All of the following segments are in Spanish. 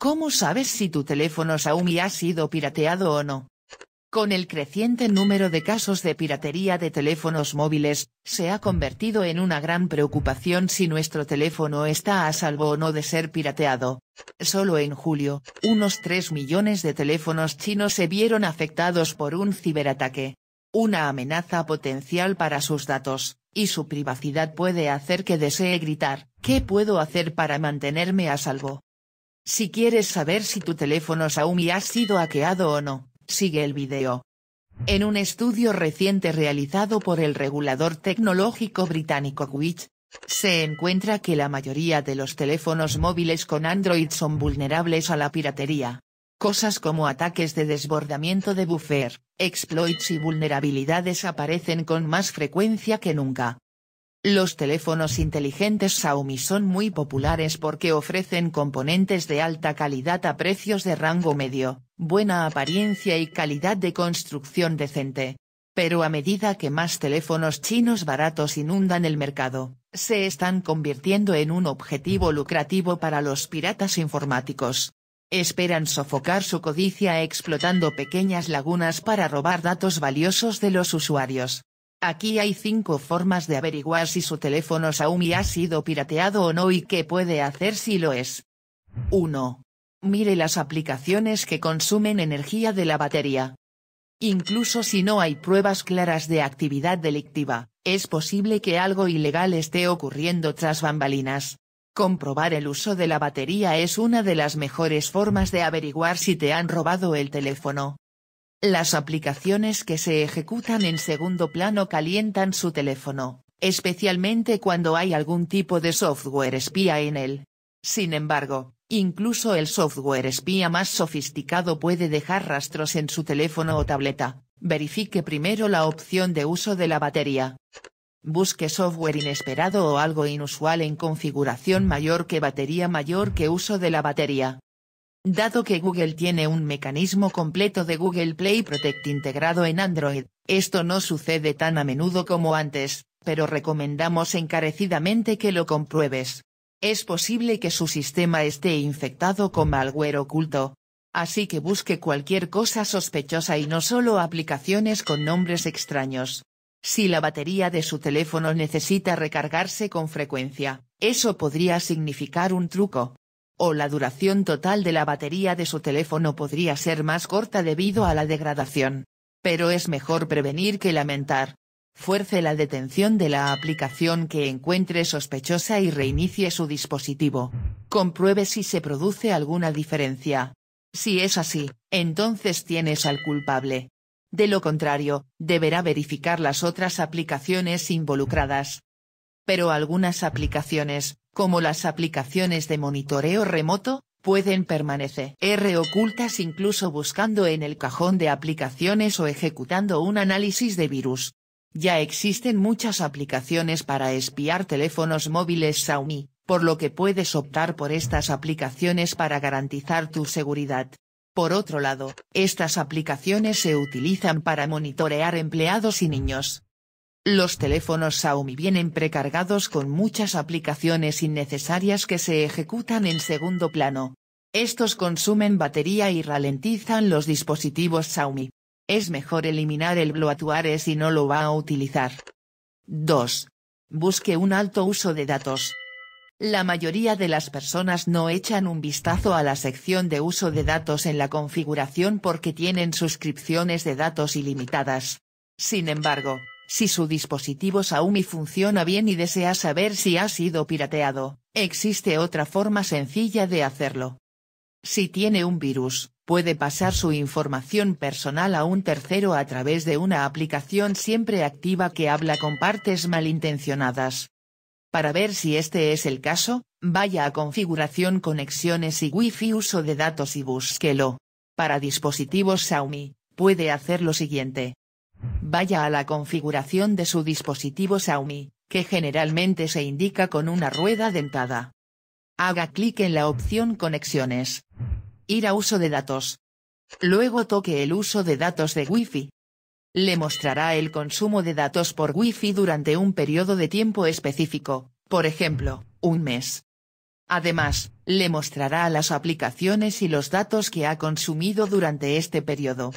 ¿Cómo sabes si tu teléfono Xiaomi ha sido pirateado o no? Con el creciente número de casos de piratería de teléfonos móviles, se ha convertido en una gran preocupación si nuestro teléfono está a salvo o no de ser pirateado. Solo en julio, unos 3 millones de teléfonos chinos se vieron afectados por un ciberataque. Una amenaza potencial para sus datos, y su privacidad puede hacer que desee gritar, ¿qué puedo hacer para mantenerme a salvo? Si quieres saber si tu teléfono Xiaomi ha sido hackeado o no, sigue el video. En un estudio reciente realizado por el regulador tecnológico británico Twitch, se encuentra que la mayoría de los teléfonos móviles con Android son vulnerables a la piratería. Cosas como ataques de desbordamiento de buffer, exploits y vulnerabilidades aparecen con más frecuencia que nunca. Los teléfonos inteligentes Xiaomi son muy populares porque ofrecen componentes de alta calidad a precios de rango medio, buena apariencia y calidad de construcción decente. Pero a medida que más teléfonos chinos baratos inundan el mercado, se están convirtiendo en un objetivo lucrativo para los piratas informáticos. Esperan sofocar su codicia explotando pequeñas lagunas para robar datos valiosos de los usuarios. Aquí hay 5 formas de averiguar si su teléfono Xiaomi ha sido pirateado o no y qué puede hacer si lo es. 1. Mire las aplicaciones que consumen energía de la batería. Incluso si no hay pruebas claras de actividad delictiva, es posible que algo ilegal esté ocurriendo tras bambalinas. Comprobar el uso de la batería es una de las mejores formas de averiguar si te han robado el teléfono. Las aplicaciones que se ejecutan en segundo plano calientan su teléfono, especialmente cuando hay algún tipo de software espía en él. Sin embargo, incluso el software espía más sofisticado puede dejar rastros en su teléfono o tableta. Verifique primero la opción de uso de la batería. Busque software inesperado o algo inusual en configuración mayor que batería mayor que uso de la batería. Dado que Google tiene un mecanismo completo de Google Play Protect integrado en Android, esto no sucede tan a menudo como antes, pero recomendamos encarecidamente que lo compruebes. Es posible que su sistema esté infectado con malware oculto. Así que busque cualquier cosa sospechosa y no solo aplicaciones con nombres extraños. Si la batería de su teléfono necesita recargarse con frecuencia, eso podría significar un truco o la duración total de la batería de su teléfono podría ser más corta debido a la degradación. Pero es mejor prevenir que lamentar. Fuerce la detención de la aplicación que encuentre sospechosa y reinicie su dispositivo. Compruebe si se produce alguna diferencia. Si es así, entonces tienes al culpable. De lo contrario, deberá verificar las otras aplicaciones involucradas. Pero algunas aplicaciones, como las aplicaciones de monitoreo remoto, pueden permanecer R ocultas incluso buscando en el cajón de aplicaciones o ejecutando un análisis de virus. Ya existen muchas aplicaciones para espiar teléfonos móviles Xiaomi, por lo que puedes optar por estas aplicaciones para garantizar tu seguridad. Por otro lado, estas aplicaciones se utilizan para monitorear empleados y niños. Los teléfonos Xiaomi vienen precargados con muchas aplicaciones innecesarias que se ejecutan en segundo plano. Estos consumen batería y ralentizan los dispositivos Xiaomi. Es mejor eliminar el Bluetooth si no lo va a utilizar. 2. Busque un alto uso de datos. La mayoría de las personas no echan un vistazo a la sección de uso de datos en la configuración porque tienen suscripciones de datos ilimitadas. Sin embargo, si su dispositivo Xiaomi funciona bien y desea saber si ha sido pirateado, existe otra forma sencilla de hacerlo. Si tiene un virus, puede pasar su información personal a un tercero a través de una aplicación siempre activa que habla con partes malintencionadas. Para ver si este es el caso, vaya a Configuración Conexiones y Wi-Fi Uso de datos y búsquelo. Para dispositivos Xiaomi, puede hacer lo siguiente. Vaya a la configuración de su dispositivo Xiaomi, que generalmente se indica con una rueda dentada. Haga clic en la opción Conexiones. Ir a Uso de datos. Luego toque el uso de datos de Wi-Fi. Le mostrará el consumo de datos por Wi-Fi durante un periodo de tiempo específico, por ejemplo, un mes. Además, le mostrará las aplicaciones y los datos que ha consumido durante este periodo.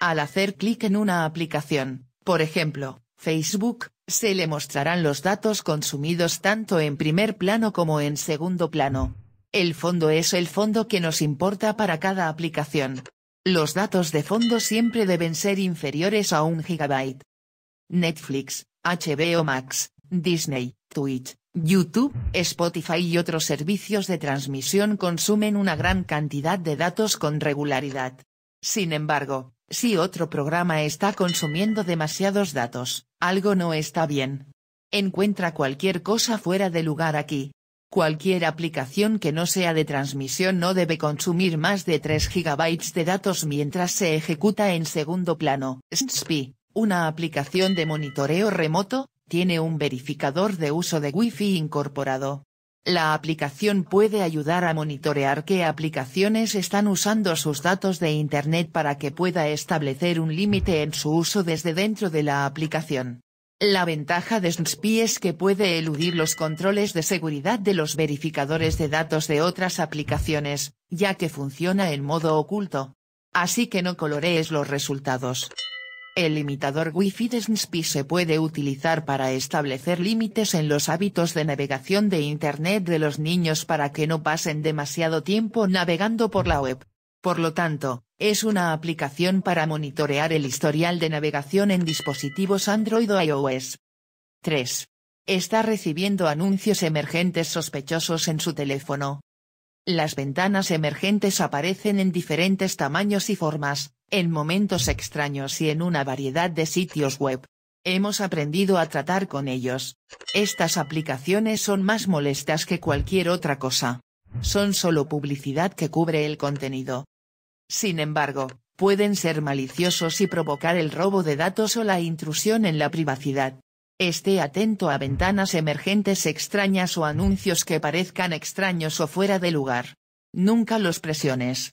Al hacer clic en una aplicación, por ejemplo, Facebook, se le mostrarán los datos consumidos tanto en primer plano como en segundo plano. El fondo es el fondo que nos importa para cada aplicación. Los datos de fondo siempre deben ser inferiores a un gigabyte. Netflix, HBO Max, Disney, Twitch, YouTube, Spotify y otros servicios de transmisión consumen una gran cantidad de datos con regularidad. Sin embargo, si otro programa está consumiendo demasiados datos, algo no está bien. Encuentra cualquier cosa fuera de lugar aquí. Cualquier aplicación que no sea de transmisión no debe consumir más de 3 GB de datos mientras se ejecuta en segundo plano. SPI, una aplicación de monitoreo remoto, tiene un verificador de uso de Wi-Fi incorporado. La aplicación puede ayudar a monitorear qué aplicaciones están usando sus datos de Internet para que pueda establecer un límite en su uso desde dentro de la aplicación. La ventaja de SNSPI es que puede eludir los controles de seguridad de los verificadores de datos de otras aplicaciones, ya que funciona en modo oculto. Así que no colorees los resultados. El limitador Wi-Fi de se puede utilizar para establecer límites en los hábitos de navegación de Internet de los niños para que no pasen demasiado tiempo navegando por la web. Por lo tanto, es una aplicación para monitorear el historial de navegación en dispositivos Android o iOS. 3. Está recibiendo anuncios emergentes sospechosos en su teléfono. Las ventanas emergentes aparecen en diferentes tamaños y formas, en momentos extraños y en una variedad de sitios web. Hemos aprendido a tratar con ellos. Estas aplicaciones son más molestas que cualquier otra cosa. Son solo publicidad que cubre el contenido. Sin embargo, pueden ser maliciosos y provocar el robo de datos o la intrusión en la privacidad. Esté atento a ventanas emergentes extrañas o anuncios que parezcan extraños o fuera de lugar. Nunca los presiones.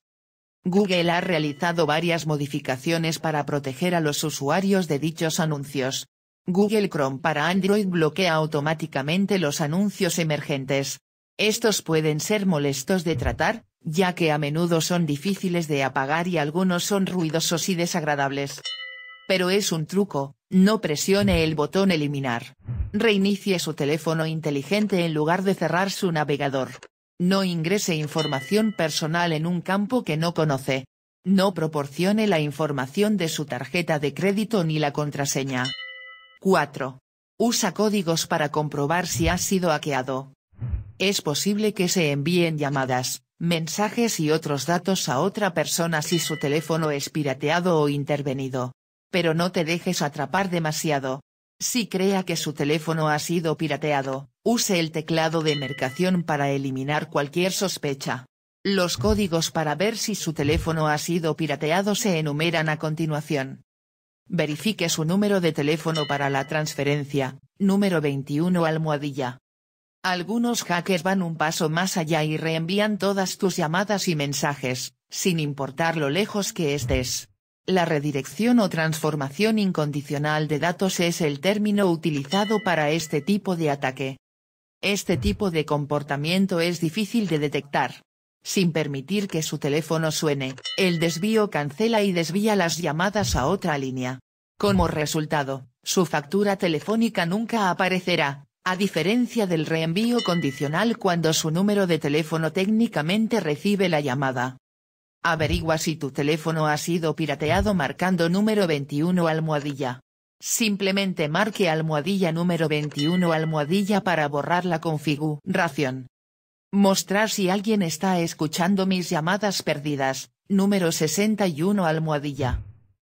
Google ha realizado varias modificaciones para proteger a los usuarios de dichos anuncios. Google Chrome para Android bloquea automáticamente los anuncios emergentes. Estos pueden ser molestos de tratar, ya que a menudo son difíciles de apagar y algunos son ruidosos y desagradables. Pero es un truco, no presione el botón eliminar. Reinicie su teléfono inteligente en lugar de cerrar su navegador. No ingrese información personal en un campo que no conoce. No proporcione la información de su tarjeta de crédito ni la contraseña. 4. Usa códigos para comprobar si ha sido hackeado. Es posible que se envíen llamadas, mensajes y otros datos a otra persona si su teléfono es pirateado o intervenido. Pero no te dejes atrapar demasiado, si crea que su teléfono ha sido pirateado, use el teclado de mercación para eliminar cualquier sospecha. Los códigos para ver si su teléfono ha sido pirateado se enumeran a continuación. Verifique su número de teléfono para la transferencia, número 21 almohadilla. Algunos hackers van un paso más allá y reenvían todas tus llamadas y mensajes, sin importar lo lejos que estés. La redirección o transformación incondicional de datos es el término utilizado para este tipo de ataque. Este tipo de comportamiento es difícil de detectar. Sin permitir que su teléfono suene, el desvío cancela y desvía las llamadas a otra línea. Como resultado, su factura telefónica nunca aparecerá, a diferencia del reenvío condicional cuando su número de teléfono técnicamente recibe la llamada. Averigua si tu teléfono ha sido pirateado marcando número 21 almohadilla. Simplemente marque almohadilla número 21 almohadilla para borrar la configuración. Mostrar si alguien está escuchando mis llamadas perdidas, número 61 almohadilla.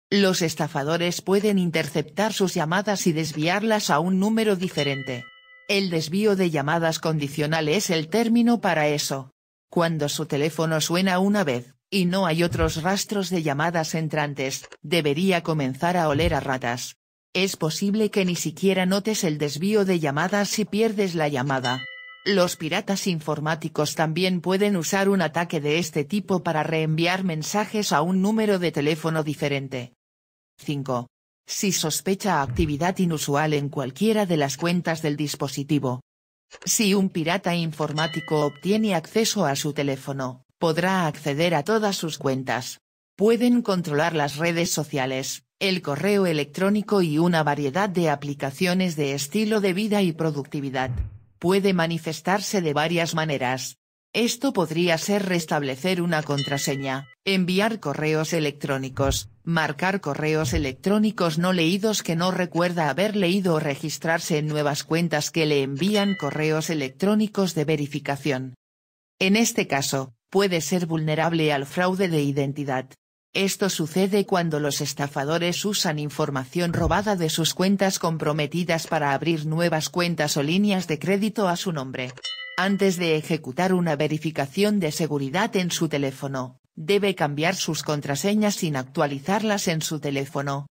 Los estafadores pueden interceptar sus llamadas y desviarlas a un número diferente. El desvío de llamadas condicional es el término para eso. Cuando su teléfono suena una vez, y no hay otros rastros de llamadas entrantes, debería comenzar a oler a ratas. Es posible que ni siquiera notes el desvío de llamadas si pierdes la llamada. Los piratas informáticos también pueden usar un ataque de este tipo para reenviar mensajes a un número de teléfono diferente. 5. Si sospecha actividad inusual en cualquiera de las cuentas del dispositivo. Si un pirata informático obtiene acceso a su teléfono, podrá acceder a todas sus cuentas. Pueden controlar las redes sociales, el correo electrónico y una variedad de aplicaciones de estilo de vida y productividad. Puede manifestarse de varias maneras. Esto podría ser restablecer una contraseña, enviar correos electrónicos, marcar correos electrónicos no leídos que no recuerda haber leído o registrarse en nuevas cuentas que le envían correos electrónicos de verificación. En este caso, puede ser vulnerable al fraude de identidad. Esto sucede cuando los estafadores usan información robada de sus cuentas comprometidas para abrir nuevas cuentas o líneas de crédito a su nombre. Antes de ejecutar una verificación de seguridad en su teléfono, debe cambiar sus contraseñas sin actualizarlas en su teléfono,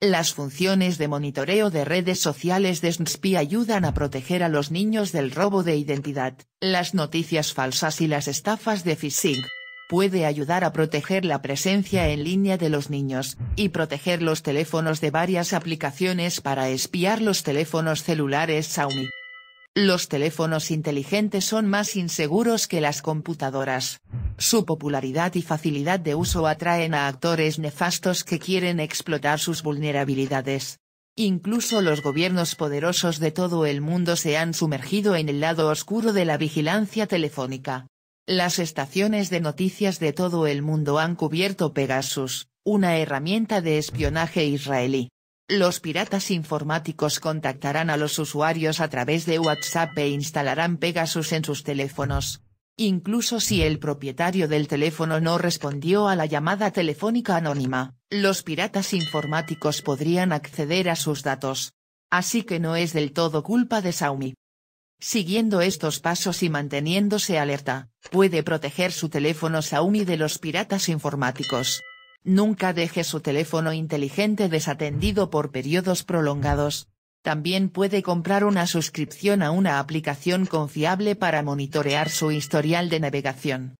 las funciones de monitoreo de redes sociales de SNSPI ayudan a proteger a los niños del robo de identidad, las noticias falsas y las estafas de phishing. Puede ayudar a proteger la presencia en línea de los niños, y proteger los teléfonos de varias aplicaciones para espiar los teléfonos celulares Xiaomi. Los teléfonos inteligentes son más inseguros que las computadoras. Su popularidad y facilidad de uso atraen a actores nefastos que quieren explotar sus vulnerabilidades. Incluso los gobiernos poderosos de todo el mundo se han sumergido en el lado oscuro de la vigilancia telefónica. Las estaciones de noticias de todo el mundo han cubierto Pegasus, una herramienta de espionaje israelí. Los piratas informáticos contactarán a los usuarios a través de WhatsApp e instalarán Pegasus en sus teléfonos. Incluso si el propietario del teléfono no respondió a la llamada telefónica anónima, los piratas informáticos podrían acceder a sus datos. Así que no es del todo culpa de Xiaomi. Siguiendo estos pasos y manteniéndose alerta, puede proteger su teléfono Xiaomi de los piratas informáticos. Nunca deje su teléfono inteligente desatendido por periodos prolongados. También puede comprar una suscripción a una aplicación confiable para monitorear su historial de navegación.